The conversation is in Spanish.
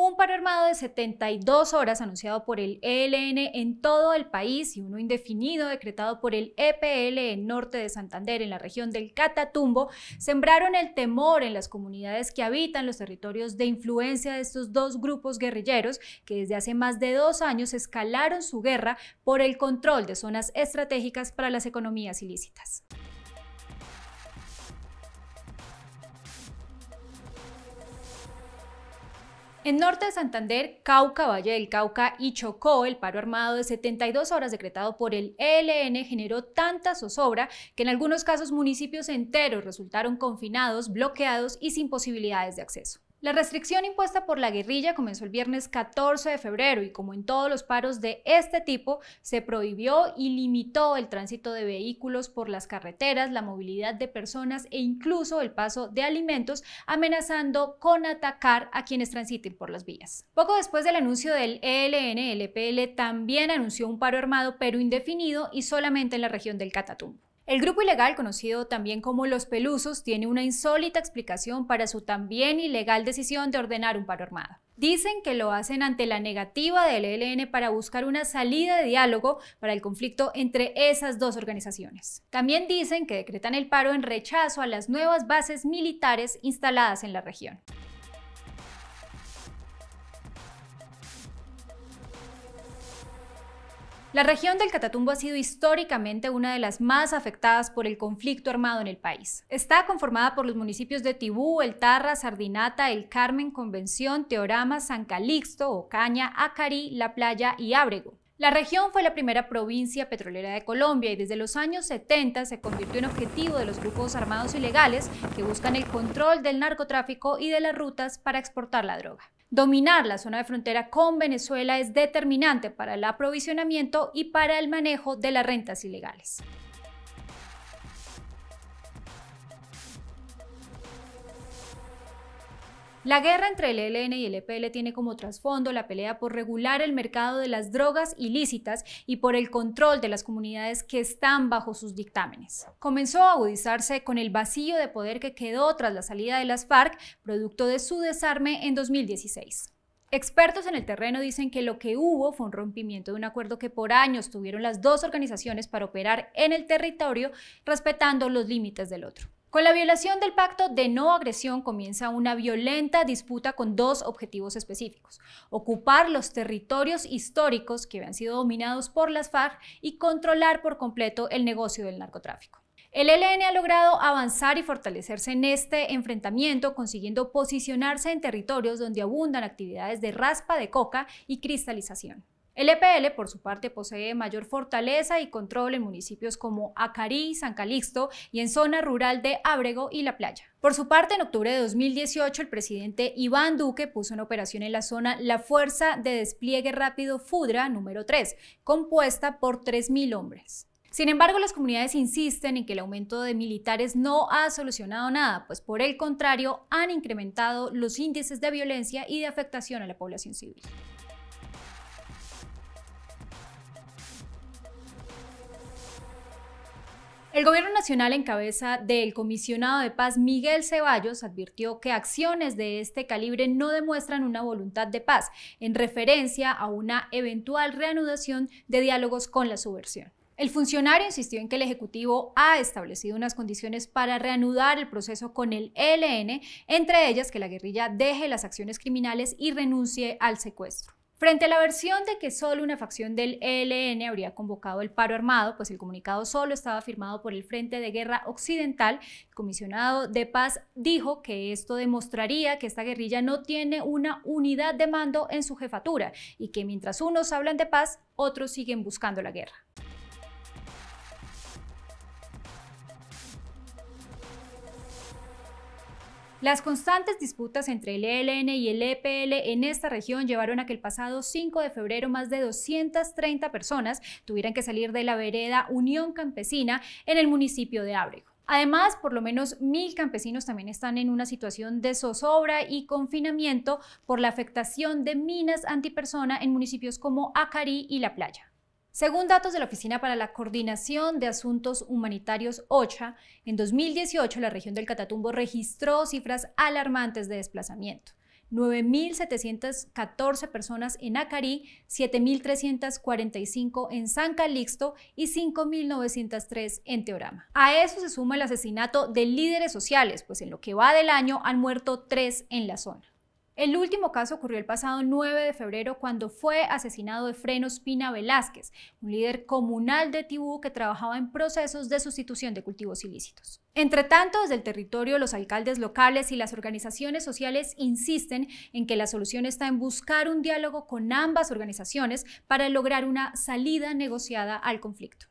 Un paro armado de 72 horas anunciado por el ELN en todo el país y uno indefinido decretado por el EPL en Norte de Santander, en la región del Catatumbo, sembraron el temor en las comunidades que habitan los territorios de influencia de estos dos grupos guerrilleros que desde hace más de dos años escalaron su guerra por el control de zonas estratégicas para las economías ilícitas. En Norte de Santander, Cauca, Valle del Cauca y Chocó, el paro armado de 72 horas decretado por el ELN generó tanta zozobra que en algunos casos municipios enteros resultaron confinados, bloqueados y sin posibilidades de acceso. La restricción impuesta por la guerrilla comenzó el viernes 14 de febrero y como en todos los paros de este tipo, se prohibió y limitó el tránsito de vehículos por las carreteras, la movilidad de personas e incluso el paso de alimentos, amenazando con atacar a quienes transiten por las vías. Poco después del anuncio del ELN, el EPL también anunció un paro armado pero indefinido y solamente en la región del Catatumbo. El grupo ilegal, conocido también como Los Pelusos, tiene una insólita explicación para su también ilegal decisión de ordenar un paro armado. Dicen que lo hacen ante la negativa del ELN para buscar una salida de diálogo para el conflicto entre esas dos organizaciones. También dicen que decretan el paro en rechazo a las nuevas bases militares instaladas en la región. La región del Catatumbo ha sido históricamente una de las más afectadas por el conflicto armado en el país. Está conformada por los municipios de Tibú, El Tarra, Sardinata, El Carmen, Convención, Teorama, San Calixto, Ocaña, Acari, La Playa y Ábrego. La región fue la primera provincia petrolera de Colombia y desde los años 70 se convirtió en objetivo de los grupos armados ilegales que buscan el control del narcotráfico y de las rutas para exportar la droga. Dominar la zona de frontera con Venezuela es determinante para el aprovisionamiento y para el manejo de las rentas ilegales. La guerra entre el ELN y el EPL tiene como trasfondo la pelea por regular el mercado de las drogas ilícitas y por el control de las comunidades que están bajo sus dictámenes. Comenzó a agudizarse con el vacío de poder que quedó tras la salida de las FARC, producto de su desarme en 2016. Expertos en el terreno dicen que lo que hubo fue un rompimiento de un acuerdo que por años tuvieron las dos organizaciones para operar en el territorio respetando los límites del otro. Con la violación del pacto de no agresión comienza una violenta disputa con dos objetivos específicos, ocupar los territorios históricos que habían sido dominados por las FARC y controlar por completo el negocio del narcotráfico. El ELN ha logrado avanzar y fortalecerse en este enfrentamiento, consiguiendo posicionarse en territorios donde abundan actividades de raspa de coca y cristalización. El EPL, por su parte, posee mayor fortaleza y control en municipios como Acarí, San Calixto y en zona rural de Ábrego y La Playa. Por su parte, en octubre de 2018, el presidente Iván Duque puso en operación en la zona la Fuerza de Despliegue Rápido FUDRA número 3, compuesta por 3.000 hombres. Sin embargo, las comunidades insisten en que el aumento de militares no ha solucionado nada, pues por el contrario han incrementado los índices de violencia y de afectación a la población civil. El gobierno nacional en cabeza del comisionado de paz Miguel Ceballos advirtió que acciones de este calibre no demuestran una voluntad de paz en referencia a una eventual reanudación de diálogos con la subversión. El funcionario insistió en que el Ejecutivo ha establecido unas condiciones para reanudar el proceso con el ELN, entre ellas que la guerrilla deje las acciones criminales y renuncie al secuestro. Frente a la versión de que solo una facción del ELN habría convocado el paro armado, pues el comunicado solo estaba firmado por el Frente de Guerra Occidental, el comisionado de paz dijo que esto demostraría que esta guerrilla no tiene una unidad de mando en su jefatura y que mientras unos hablan de paz, otros siguen buscando la guerra. Las constantes disputas entre el ELN y el EPL en esta región llevaron a que el pasado 5 de febrero más de 230 personas tuvieran que salir de la vereda Unión Campesina en el municipio de Ábrego. Además, por lo menos mil campesinos también están en una situación de zozobra y confinamiento por la afectación de minas antipersona en municipios como Acarí y La Playa. Según datos de la Oficina para la Coordinación de Asuntos Humanitarios OCHA, en 2018 la región del Catatumbo registró cifras alarmantes de desplazamiento. 9.714 personas en Acarí, 7.345 en San Calixto y 5.903 en Teorama. A eso se suma el asesinato de líderes sociales, pues en lo que va del año han muerto tres en la zona. El último caso ocurrió el pasado 9 de febrero cuando fue asesinado frenos Pina Velázquez, un líder comunal de Tibú que trabajaba en procesos de sustitución de cultivos ilícitos. Entre tanto, desde el territorio, los alcaldes locales y las organizaciones sociales insisten en que la solución está en buscar un diálogo con ambas organizaciones para lograr una salida negociada al conflicto.